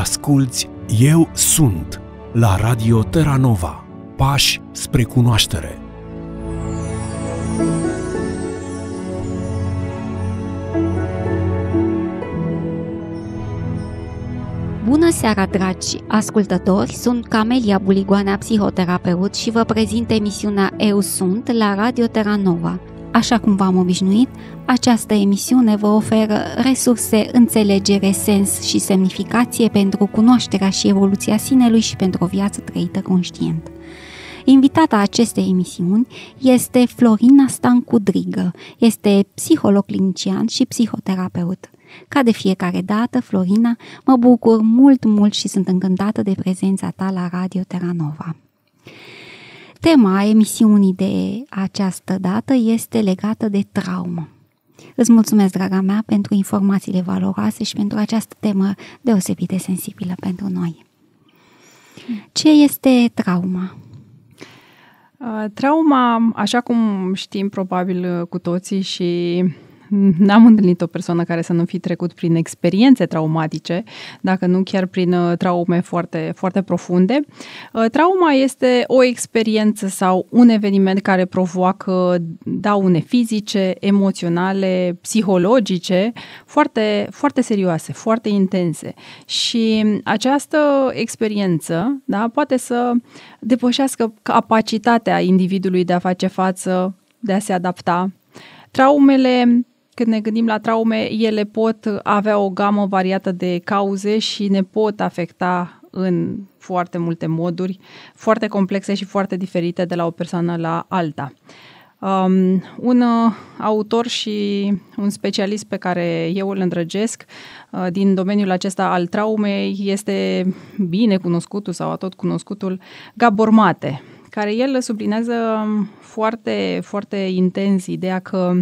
Asculți Eu Sunt la Radio Terra Nova. Pași spre cunoaștere. Bună seara, dragi ascultători! Sunt Camelia Buligoana, psihoterapeut și vă prezint emisiunea Eu Sunt la Radio Terra Nova. Așa cum v-am obișnuit, această emisiune vă oferă resurse, înțelegere, sens și semnificație pentru cunoașterea și evoluția sinelui și pentru o viață trăită conștient. Invitata acestei emisiuni este Florina Stancu Drigă, este psiholog clinician și psihoterapeut. Ca de fiecare dată, Florina, mă bucur mult, mult și sunt încântată de prezența ta la Radio Terranova. Tema emisiunii de această dată este legată de traumă. Îți mulțumesc, draga mea, pentru informațiile valoroase și pentru această temă deosebit de sensibilă pentru noi. Ce este trauma? Uh, trauma, așa cum știm probabil cu toții și n-am întâlnit o persoană care să nu fi trecut prin experiențe traumatice, dacă nu chiar prin uh, traume foarte, foarte profunde. Uh, trauma este o experiență sau un eveniment care provoacă daune fizice, emoționale, psihologice, foarte, foarte serioase, foarte intense. Și această experiență da, poate să depășească capacitatea individului de a face față, de a se adapta. Traumele când ne gândim la traume, ele pot avea o gamă variată de cauze și ne pot afecta în foarte multe moduri, foarte complexe și foarte diferite de la o persoană la alta. Um, un uh, autor și un specialist pe care eu îl îndrăgesc uh, din domeniul acesta al traumei este bine cunoscutul sau tot cunoscutul Gabor Mate, care el sublinează foarte, foarte intens ideea că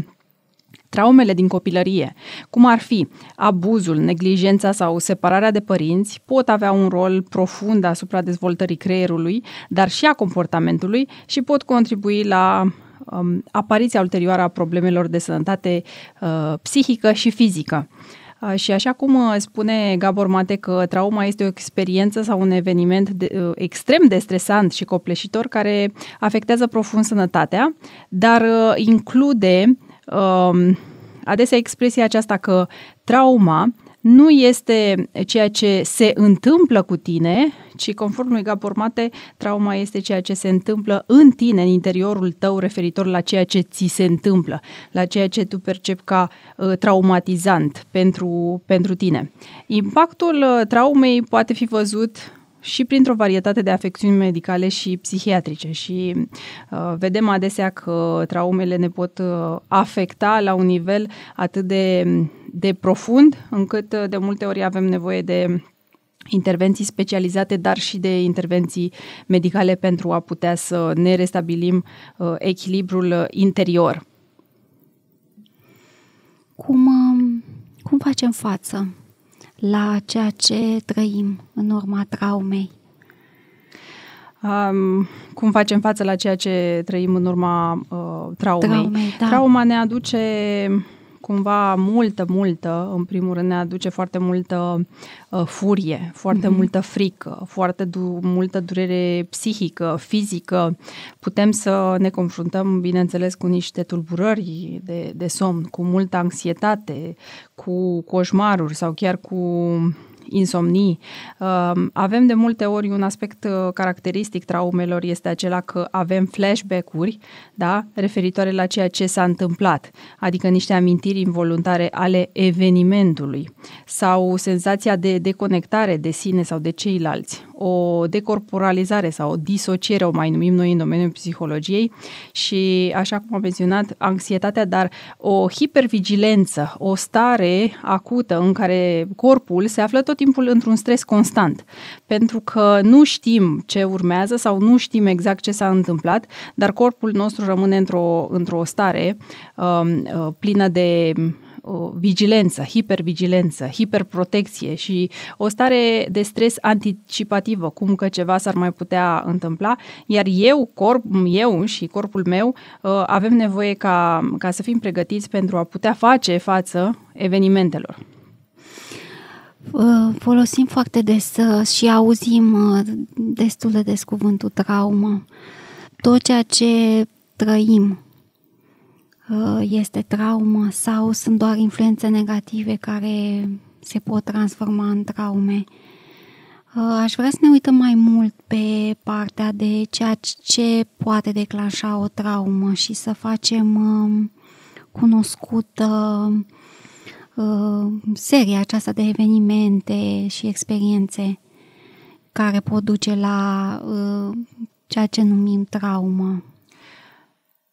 Traumele din copilărie, cum ar fi abuzul, neglijența sau separarea de părinți, pot avea un rol profund asupra dezvoltării creierului, dar și a comportamentului și pot contribui la um, apariția ulterioară a problemelor de sănătate uh, psihică și fizică. Uh, și așa cum uh, spune Gabor Mate că trauma este o experiență sau un eveniment de, uh, extrem de stresant și copleșitor care afectează profund sănătatea, dar include Um, adesea expresia aceasta că trauma nu este ceea ce se întâmplă cu tine, ci conform lui Gabor Mate, trauma este ceea ce se întâmplă în tine, în interiorul tău, referitor la ceea ce ți se întâmplă, la ceea ce tu percepi ca uh, traumatizant pentru, pentru tine. Impactul uh, traumei poate fi văzut și printr-o varietate de afecțiuni medicale și psihiatrice și uh, vedem adesea că traumele ne pot uh, afecta la un nivel atât de, de profund încât uh, de multe ori avem nevoie de intervenții specializate, dar și de intervenții medicale pentru a putea să ne restabilim uh, echilibrul interior. Cum, um, cum facem față la ceea ce trăim în urma traumei? Um, cum facem față la ceea ce trăim în urma uh, traumei? Traume, da. Trauma ne aduce cumva multă, multă, în primul rând ne aduce foarte multă uh, furie, foarte mm-hmm. multă frică, foarte du- multă durere psihică, fizică. Putem să ne confruntăm, bineînțeles, cu niște tulburări de, de somn, cu multă anxietate, cu coșmaruri sau chiar cu insomnii. Avem de multe ori un aspect uh, caracteristic traumelor este acela că avem flashback-uri da, referitoare la ceea ce s-a întâmplat, adică niște amintiri involuntare ale evenimentului sau senzația de deconectare de sine sau de ceilalți, o decorporalizare sau o disociere, o mai numim noi în domeniul psihologiei și, așa cum am menționat, anxietatea, dar o hipervigilență, o stare acută în care corpul se află tot timpul într-un stres constant, pentru că nu știm ce urmează sau nu știm exact ce s-a întâmplat, dar corpul nostru rămâne într-o, într-o stare um, uh, plină de uh, vigilență, hipervigilență, hiperprotecție și o stare de stres anticipativă, cum că ceva s-ar mai putea întâmpla, iar eu, corp, eu și corpul meu uh, avem nevoie ca, ca să fim pregătiți pentru a putea face față evenimentelor. Uh, folosim foarte des uh, și auzim uh, destul de des cuvântul traumă. Tot ceea ce trăim este traumă sau sunt doar influențe negative care se pot transforma în traume. Aș vrea să ne uităm mai mult pe partea de ceea ce poate declanșa o traumă și să facem cunoscută uh, Uh, seria aceasta de evenimente și experiențe care pot duce la uh, ceea ce numim traumă?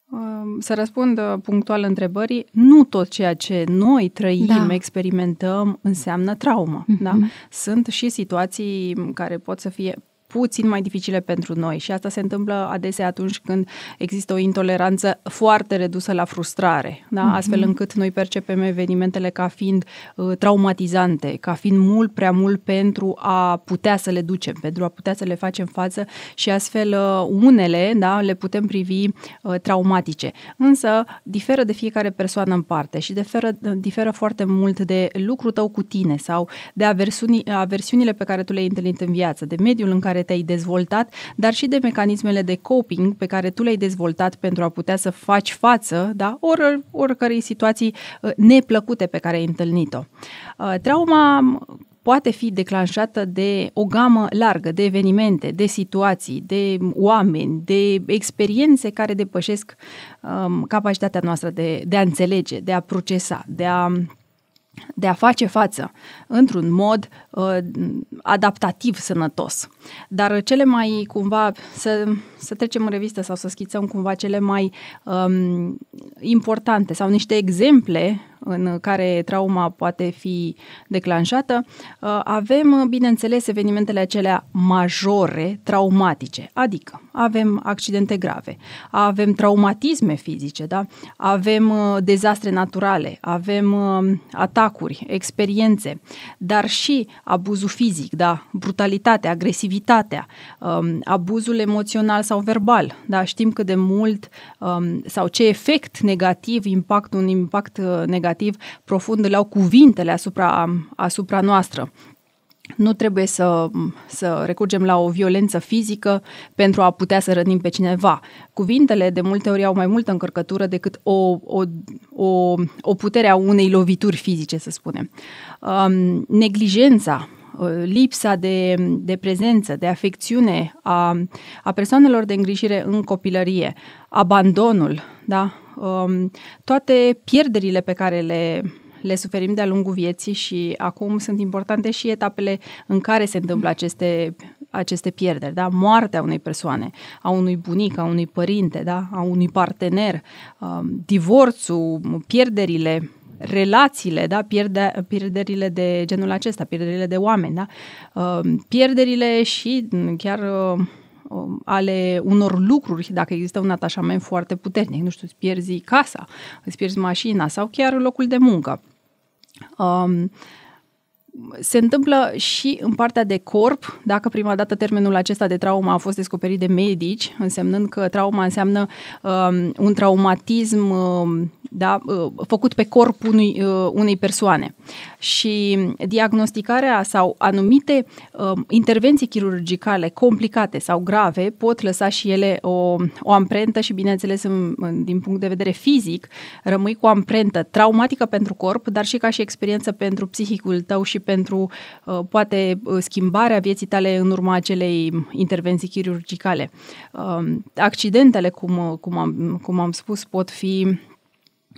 Um, să răspund uh, punctual întrebării, nu tot ceea ce noi trăim, da. experimentăm, înseamnă traumă. Mm-hmm. Da? Mhm. Sunt și situații care pot să fie puțin mai dificile pentru noi și asta se întâmplă adesea atunci când există o intoleranță foarte redusă la frustrare, da? Mhm. astfel încât noi percepem evenimentele ca fiind uh, traumatizante, ca fiind mult prea mult pentru a putea să le ducem, pentru a putea să le facem față și astfel uh, unele da, le putem privi uh, traumatice. Însă diferă de fiecare persoană în parte și diferă, diferă foarte mult de lucrul tău cu tine sau de aversiuni, aversiunile pe care tu le-ai întâlnit în viață, de mediul în care te-ai dezvoltat, dar și de mecanismele de coping pe care tu le-ai dezvoltat pentru a putea să faci față da, or, oricărei situații uh, neplăcute pe care ai întâlnit-o. Uh, trauma poate fi declanșată de o gamă largă de evenimente, de situații, de oameni, de experiențe care depășesc um, capacitatea noastră de, de a înțelege, de a procesa, de a de a face față într-un mod uh, adaptativ sănătos. Dar cele mai cumva, să, să trecem în revistă sau să schițăm cumva cele mai um, importante sau niște exemple în care trauma poate fi declanșată, uh, avem, bineînțeles, evenimentele acelea majore, traumatice, adică avem accidente grave, avem traumatisme fizice, da? avem uh, dezastre naturale, avem uh, atacuri, experiențe, dar și abuzul fizic, da? brutalitatea, agresivitatea, um, abuzul emoțional sau verbal. Da? Știm cât de mult um, sau ce efect negativ, impact, un impact negativ negativ profund îl au cuvintele asupra, asupra noastră. Nu trebuie să, să recurgem la o violență fizică pentru a putea să rănim pe cineva. Cuvintele de multe ori au mai multă încărcătură decât o, o, o, o putere a unei lovituri fizice, să spunem. Um, neglijența, uh, lipsa de, de prezență, de afecțiune a, a persoanelor de îngrijire în copilărie, abandonul, da? Um, toate pierderile pe care le le suferim de-a lungul vieții și acum sunt importante și etapele în care se întâmplă aceste, aceste pierderi, da? moartea unei persoane, a unui bunic, a unui părinte, da? a unui partener, um, divorțul, pierderile, relațiile, da? Pierde, pierderile de genul acesta, pierderile de oameni, da? Um, pierderile și chiar Um, ale unor lucruri, dacă există un atașament foarte puternic, nu știu, îți pierzi casa, îți pierzi mașina sau chiar locul de muncă. Um, se întâmplă și în partea de corp, dacă prima dată termenul acesta de trauma a fost descoperit de medici, însemnând că trauma înseamnă um, un traumatism um, da, uh, făcut pe corpul unui, uh, unei persoane. Și diagnosticarea sau anumite um, intervenții chirurgicale complicate sau grave pot lăsa și ele o, o amprentă și, bineînțeles, în, din punct de vedere fizic, rămâi cu o amprentă traumatică pentru corp, dar și ca și experiență pentru psihicul tău și pentru, uh, poate, schimbarea vieții tale în urma acelei intervenții chirurgicale. Um, accidentele, cum, cum, am, cum am spus, pot fi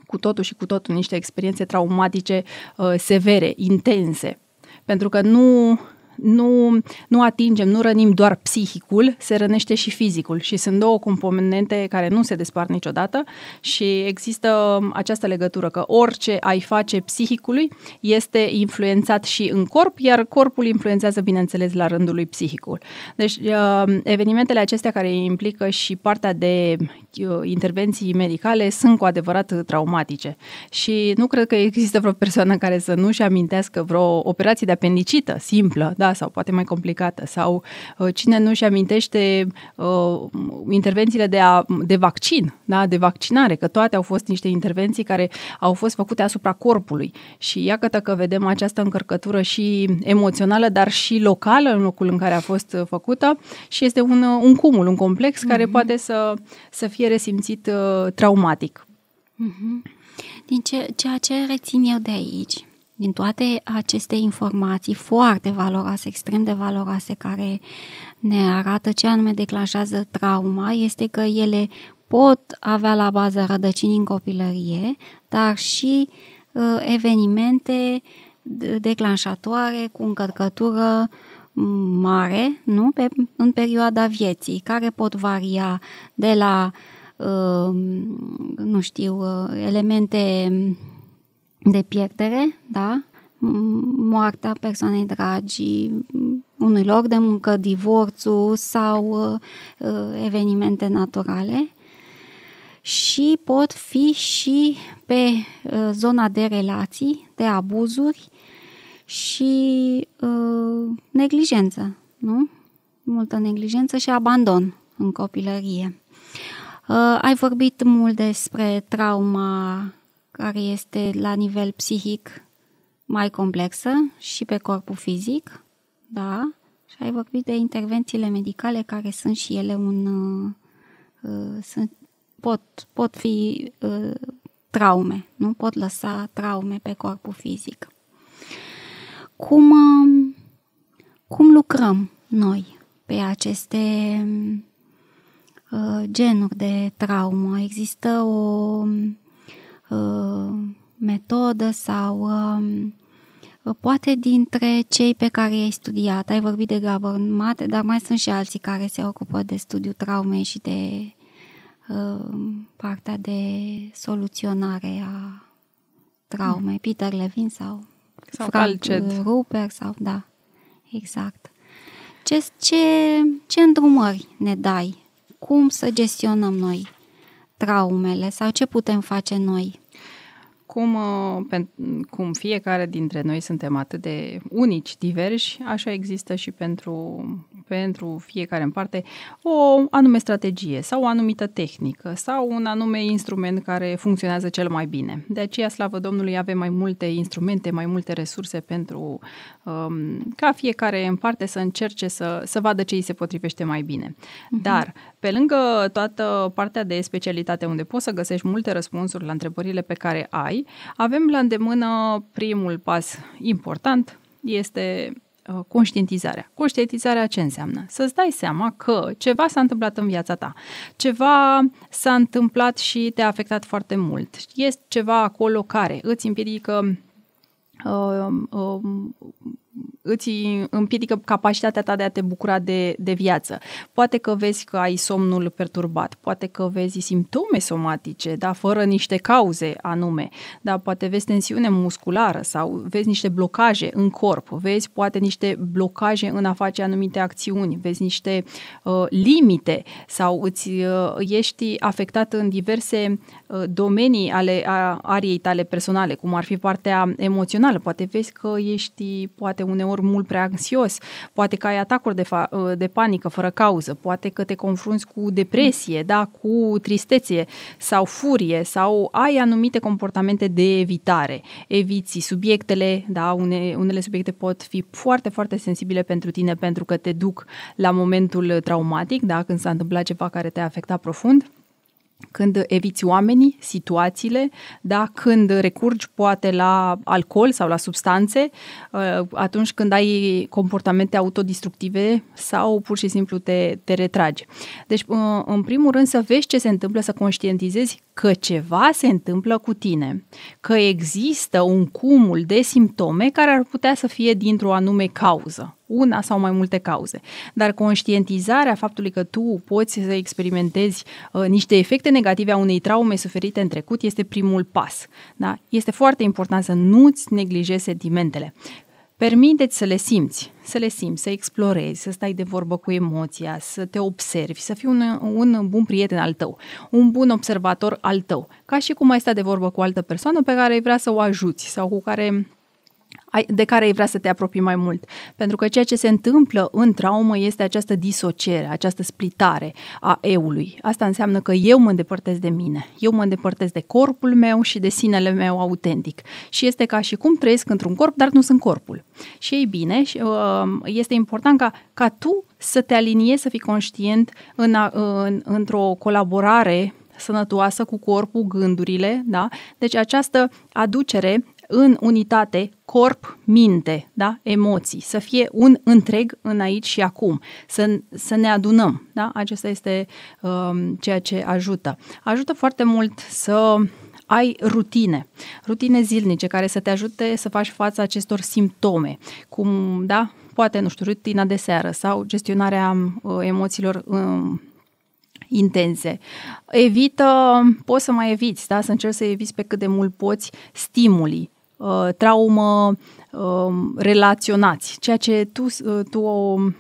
cu totul și cu totul niște experiențe traumatice uh, severe, intense. Pentru că nu nu, nu atingem, nu rănim doar psihicul, se rănește și fizicul și sunt două componente care nu se despart niciodată și există um, această legătură că orice ai face psihicului este influențat și în corp, iar corpul influențează, bineînțeles, la rândul lui psihicul. Deci, um, evenimentele acestea care implică și partea de uh, intervenții medicale sunt cu adevărat traumatice și nu cred că există vreo persoană care să nu-și amintească vreo operație de apendicită simplă, da, sau poate mai complicată sau uh, cine nu și amintește uh, intervențiile de, a, de vaccin, da, de vaccinare, că toate au fost niște intervenții care au fost făcute asupra corpului și iată că vedem această încărcătură și emoțională, dar și locală în locul în care a fost uh, făcută și este un, uh, un cumul, un complex mm-hmm. care mhm. poate să, să fie resimțit uh, traumatic. Mm-hmm. Din ce, ceea ce rețin eu de aici din toate aceste informații foarte valoroase, extrem de valoroase, care ne arată ce anume declanșează trauma, este că ele pot avea la bază rădăcini în copilărie, dar și uh, evenimente declanșatoare cu încărcătură mare nu? Pe, în perioada vieții, care pot varia de la, uh, nu știu, uh, elemente de pierdere, da? moartea persoanei dragi, unui loc de muncă, divorțul sau uh, evenimente naturale și pot fi și pe uh, zona de relații, de abuzuri și uh, neglijență, nu? Multă neglijență și abandon în copilărie. Uh, ai vorbit mult despre trauma care este la nivel psihic mai complexă și pe corpul fizic, da, și ai vorbit de intervențiile medicale care sunt și ele un... Uh, uh sunt, pot, pot fi uh, traume, nu pot lăsa traume pe corpul fizic. Cum, um, cum lucrăm noi pe aceste uh, genuri de traumă? Există o Uh, metodă sau uh, poate dintre cei pe care ai studiat, ai vorbit de Gabor Mate, dar mai sunt și alții care se ocupă de studiu traumei și de uh, partea de soluționare a traumei, mm. Peter Levin sau, sau Frank Rupert sau, da, exact. Ce, ce, ce îndrumări ne dai? Cum să gestionăm noi traumele sau ce putem face noi? cum, uh, cum fiecare dintre noi suntem atât de unici, diversi, așa există și pentru, pentru fiecare în parte o anume strategie sau o anumită tehnică sau un anume instrument care funcționează cel mai bine. De aceea, slavă Domnului, avem mai multe instrumente, mai multe resurse pentru um, ca fiecare în parte să încerce să, să vadă ce îi se potrivește mai bine. Mhm. Dar, pe lângă toată partea de specialitate unde poți să găsești multe răspunsuri la întrebările pe care ai, avem la îndemână primul pas important, este uh, conștientizarea. Conștientizarea ce înseamnă? Să-ți dai seama că ceva s-a întâmplat în viața ta, ceva s-a întâmplat și te-a afectat foarte mult. Este ceva acolo care îți împiedică uh, uh, îți împiedică capacitatea ta de a te bucura de, de viață. Poate că vezi că ai somnul perturbat, poate că vezi simptome somatice, dar fără niște cauze anume, da, poate vezi tensiune musculară sau vezi niște blocaje în corp, vezi poate niște blocaje în a face anumite acțiuni, vezi niște uh, limite sau îți uh, ești afectat în diverse uh, domenii ale a, ariei tale personale, cum ar fi partea emoțională, poate vezi că ești poate uneori mult prea anxios, poate că ai atacuri de, fa- de panică fără cauză, poate că te confrunți cu depresie, da, cu tristețe sau furie sau ai anumite comportamente de evitare. Eviți subiectele, da, une, unele subiecte pot fi foarte, foarte sensibile pentru tine pentru că te duc la momentul traumatic, da, când s-a întâmplat ceva care te-a afectat profund când eviți oamenii, situațiile, da? când recurgi poate la alcool sau la substanțe, uh, atunci când ai comportamente autodistructive sau pur și simplu te, te retragi. Deci, uh, în primul rând, să vezi ce se întâmplă, să conștientizezi că ceva se întâmplă cu tine, că există un cumul de simptome care ar putea să fie dintr-o anume cauză, una sau mai multe cauze. Dar conștientizarea faptului că tu poți să experimentezi uh, niște efecte negative a unei traume suferite în trecut este primul pas. Da? Este foarte important să nu-ți neglijezi sentimentele. Permiteți să le simți, să le simți, să explorezi, să stai de vorbă cu emoția, să te observi, să fii un, un bun prieten al tău, un bun observator al tău, ca și cum ai sta de vorbă cu o altă persoană pe care ai vrea să o ajuți sau cu care de care ai vrea să te apropii mai mult. Pentru că ceea ce se întâmplă în traumă este această disociere, această splitare a eului. Asta înseamnă că eu mă îndepărtez de mine, eu mă îndepărtez de corpul meu și de sinele meu autentic. Și este ca și cum trăiesc într-un corp, dar nu sunt corpul. Și ei bine, um, este important ca, ca tu să te aliniezi, să fii conștient în, în, într-o colaborare sănătoasă cu corpul, gândurile, da? Deci această aducere în unitate corp-minte, da? emoții, să fie un întreg în aici și acum, să, să ne adunăm. Da? Acesta este um, ceea ce ajută. Ajută foarte mult să ai rutine, rutine zilnice care să te ajute să faci față acestor simptome, cum, da, poate, nu știu, rutina de seară sau gestionarea uh, emoțiilor um, intense. Evită, poți să mai eviți, da? să încerci să eviți pe cât de mult poți stimulii uh, traumă uh, relaționați, ceea ce tu, uh, tu uh,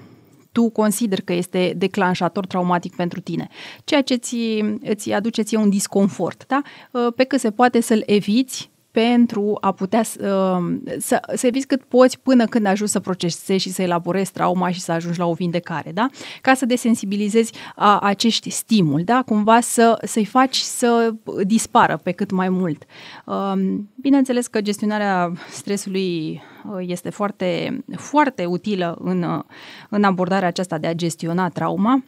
tu consider că este declanșator traumatic pentru tine, ceea ce ți, îți aduce ție un disconfort, da? Uh, pe cât se poate să-l eviți pentru a putea să, um, să, să eviți cât poți până când ajungi să procesezi și să elaborezi trauma și să ajungi la o vindecare, da? Ca să desensibilizezi a, acești stimul, da? Cumva să, să-i faci să dispară pe cât mai mult. Um, bineînțeles că gestionarea stresului uh, este foarte, foarte utilă în, uh, în abordarea aceasta de a gestiona trauma,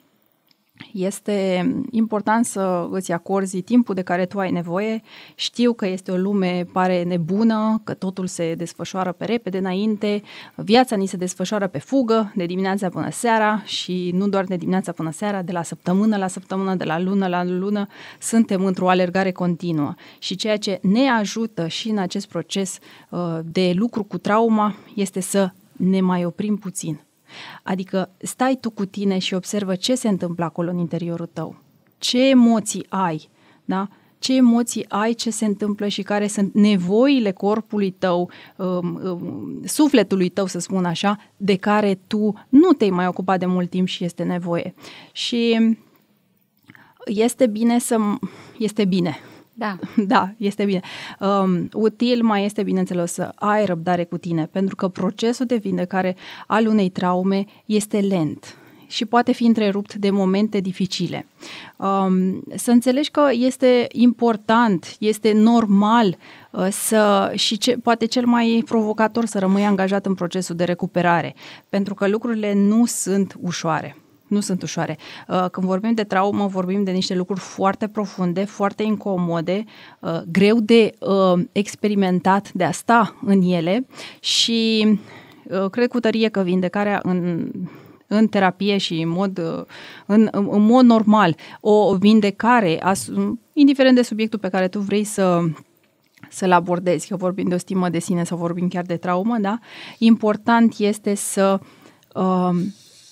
este important să îți acorzi timpul de care tu ai nevoie. Știu că este o lume pare nebună, că totul se desfășoară pe repede înainte, viața ni se desfășoară pe fugă, de dimineața până seara și nu doar de dimineața până seara, de la săptămână la săptămână, de la lună la lună, suntem într-o alergare continuă. Și ceea ce ne ajută și în acest proces uh, de lucru cu trauma este să ne mai oprim puțin Adică stai tu cu tine și observă ce se întâmplă acolo în interiorul tău. Ce emoții ai, da? ce emoții ai, ce se întâmplă și care sunt nevoile corpului tău, um, um, sufletului tău, să spun așa, de care tu nu te-ai mai ocupat de mult timp și este nevoie. Și este bine să este bine da. Da, este bine. Um, util mai este, bineînțeles, să ai răbdare cu tine, pentru că procesul de vindecare al unei traume este lent și poate fi întrerupt de momente dificile. Um, să înțelegi că este important, este normal uh, să și ce, poate cel mai provocator să rămâi angajat în procesul de recuperare, pentru că lucrurile nu sunt ușoare nu sunt ușoare. Uh, când vorbim de traumă, vorbim de niște lucruri foarte profunde, foarte incomode, uh, greu de uh, experimentat, de a sta în ele și cred cu tărie că vindecarea în în terapie și în mod, în, în mod normal, o vindecare, indiferent de subiectul pe care tu vrei să să-l abordezi, că vorbim de o stimă de sine sau vorbim chiar de traumă, da? Important este să uh,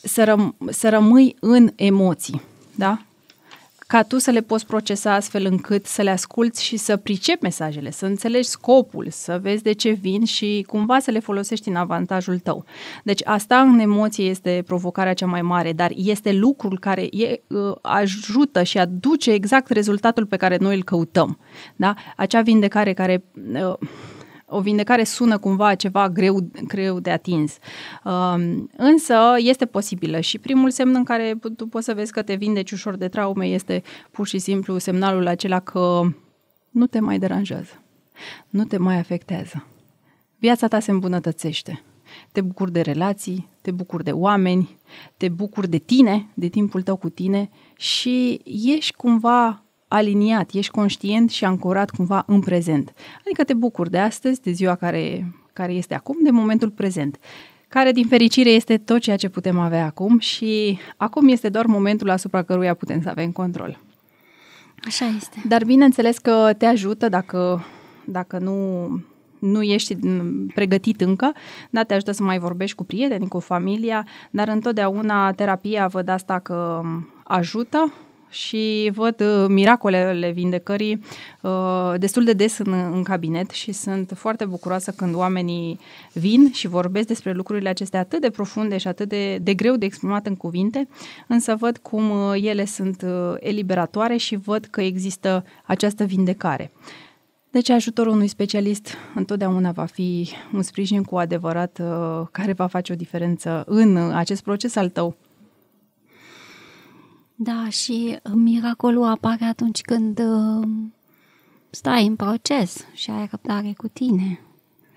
să, răm- să rămâi în emoții, da? Ca tu să le poți procesa astfel încât să le asculți și să pricepi mesajele, să înțelegi scopul, să vezi de ce vin și cumva să le folosești în avantajul tău. Deci asta în emoție este provocarea cea mai mare, dar este lucrul care e, ă, ajută și aduce exact rezultatul pe care noi îl căutăm. Da? Acea vindecare care... Uh, o vindecare sună cumva ceva greu, greu de atins. Um, însă este posibilă și primul semn în care tu poți să vezi că te vindeci ușor de traume este pur și simplu semnalul acela că nu te mai deranjează, nu te mai afectează. Viața ta se îmbunătățește. Te bucuri de relații, te bucuri de oameni, te bucuri de tine, de timpul tău cu tine și ești cumva aliniat, ești conștient și ancorat cumva în prezent. Adică te bucuri de astăzi, de ziua care, care este acum, de momentul prezent care din fericire este tot ceea ce putem avea acum și acum este doar momentul asupra căruia putem să avem control. Așa este. Dar bineînțeles că te ajută dacă, dacă nu, nu ești pregătit încă, da, te ajută să mai vorbești cu prieteni, cu familia, dar întotdeauna terapia văd asta că ajută și văd uh, miracolele vindecării uh, destul de des în, în cabinet și sunt foarte bucuroasă când oamenii vin și vorbesc despre lucrurile acestea atât de profunde și atât de, de greu de exprimat în cuvinte, însă văd cum uh, ele sunt uh, eliberatoare și văd că există această vindecare. Deci ajutorul unui specialist întotdeauna va fi un sprijin cu adevărat uh, care va face o diferență în uh, acest proces al tău da, și uh, miracolul apare atunci când uh, stai în proces și ai răbdare cu tine.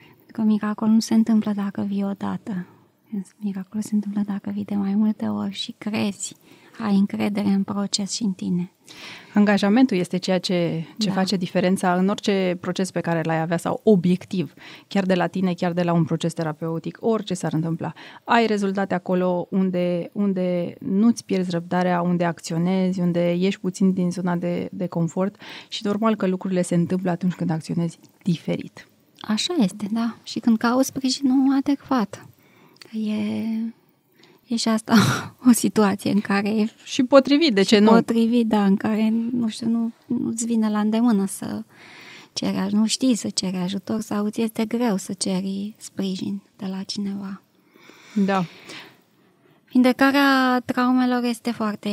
Pentru că miracolul nu se întâmplă dacă vii odată. Miracolul se întâmplă dacă vii de mai multe ori și crezi ai încredere în proces și în tine. Angajamentul este ceea ce, ce da. face diferența în orice proces pe care l-ai avea sau obiectiv, chiar de la tine, chiar de la un proces terapeutic, orice s-ar întâmpla. Ai rezultate acolo unde, unde nu-ți pierzi răbdarea, unde acționezi, unde ieși puțin din zona de, de confort și normal că lucrurile se întâmplă atunci când acționezi diferit. Așa este, da. Și când cauți sprijinul adecvat. E E și asta o situație în care... Și potrivit, de ce nu? Potrivit, da, în care, nu știu, nu, nu-ți vine la îndemână să ceri, nu știi să ceri ajutor sau ți este greu să ceri sprijin de la cineva. Da. Vindecarea traumelor este foarte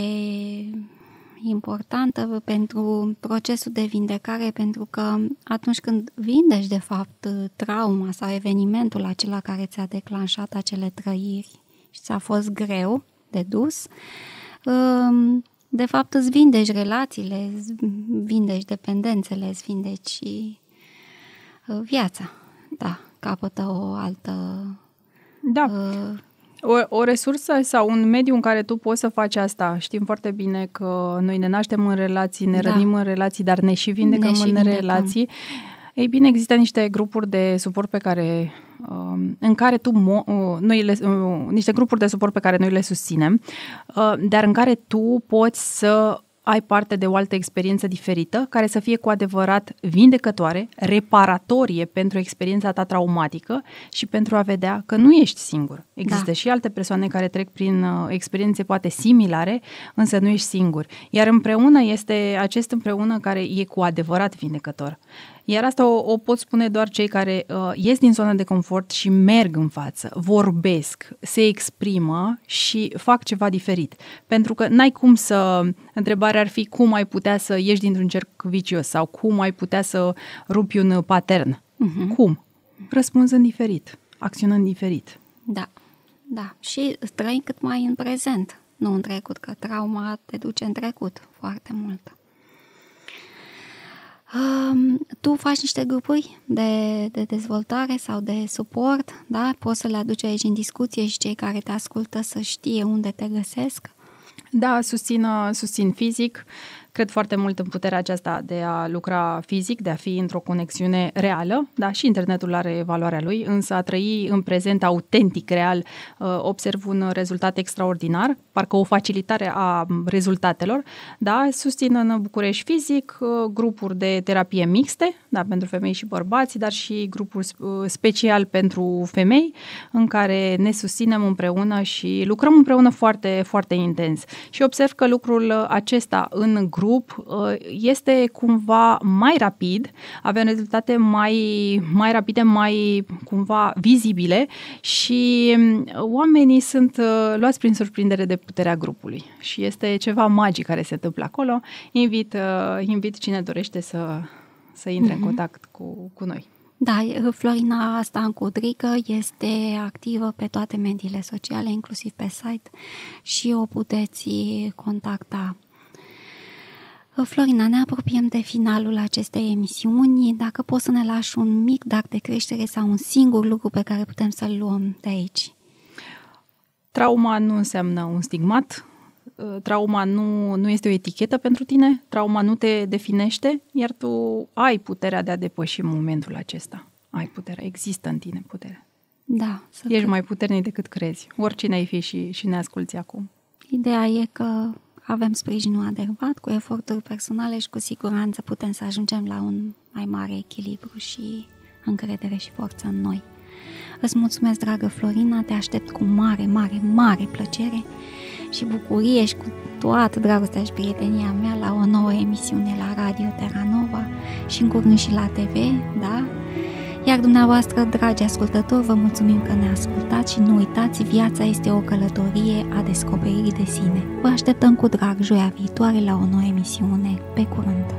importantă pentru procesul de vindecare, pentru că atunci când vindești, de fapt, trauma sau evenimentul acela care ți-a declanșat acele trăiri, și ți-a fost greu de dus, ehm, de fapt îți vindești relațiile, îți vindești dependențele, îți și uh, viața. Da, capătă o altă... Da. Uh, o, o resursă sau un mediu în care tu poți să faci asta. Știm foarte bine că noi ne naștem în relații, ne da. rănim în relații, dar ne și vindecăm ne și în vindecăm. relații. Ei bine, există niște grupuri de suport pe care Um, în care tu, uh, noi le, uh, niște grupuri de suport pe care noi le susținem, uh, dar în care tu poți să ai parte de o altă experiență diferită, care să fie cu adevărat vindecătoare, reparatorie pentru experiența ta traumatică și pentru a vedea că nu ești singur Există da. și alte persoane care trec prin uh, experiențe poate similare, însă nu ești singur. Iar împreună este acest împreună care e cu adevărat vindecător. Iar asta o, o pot spune doar cei care uh, ies din zona de confort și merg în față, vorbesc, se exprimă și fac ceva diferit. Pentru că n-ai cum să. Întrebarea ar fi cum ai putea să ieși dintr-un cerc vicios sau cum ai putea să rupi un patern. Uh-huh. Cum? Răspunzând diferit, acționând diferit. Da. Da, și trăi cât mai în prezent, nu în trecut, că trauma te duce în trecut foarte mult. Um, tu faci niște grupuri de, de dezvoltare sau de suport, da? Poți să le aduci aici în discuție și cei care te ascultă să știe unde te găsesc. Da, susțin, susțin fizic, Cred foarte mult în puterea aceasta de a lucra fizic, de a fi într-o conexiune reală, da, și internetul are valoarea lui, însă a trăi în prezent autentic, real, uh, observ un rezultat extraordinar, parcă o facilitare a rezultatelor, da, susțin în București fizic uh, grupuri de terapie mixte, da, pentru femei și bărbați, dar și grupuri uh, special pentru femei, în care ne susținem împreună și lucrăm împreună foarte, foarte intens. Și observ că lucrul acesta în grup grup uh, este cumva mai rapid, avem rezultate mai, mai rapide, mai cumva vizibile și um, oamenii sunt uh, luați prin surprindere de puterea grupului și este ceva magic care se întâmplă acolo. Invit, uh, invit cine dorește să, să intre mm-hmm. în mhm. contact cu, cu noi. Da, Florina Stan Drigă este activă pe toate mediile sociale, inclusiv pe site și o puteți contacta Florina, ne apropiem de finalul acestei emisiuni. Dacă poți să ne lași un mic dac de creștere sau un singur lucru pe care putem să-l luăm de aici. Trauma nu înseamnă un stigmat, trauma nu, nu este o etichetă pentru tine, trauma nu te definește, iar tu ai puterea de a depăși momentul acesta. Ai puterea, există în tine putere. Da. Ești cred. mai puternic decât crezi, oricine ai fi și, și ne asculti acum. Ideea e că avem sprijinul adecvat, cu eforturi personale și cu siguranță putem să ajungem la un mai mare echilibru și încredere și forță în noi. Îți mulțumesc, dragă Florina, te aștept cu mare, mare, mare plăcere și bucurie și cu toată dragostea și prietenia mea la o nouă emisiune la Radio Nova și în curând și la TV, da? Iar dumneavoastră, dragi ascultători, vă mulțumim că ne ascultați și nu uitați, viața este o călătorie a descoperirii de sine. Vă așteptăm cu drag joia viitoare la o nouă emisiune. Pe curând!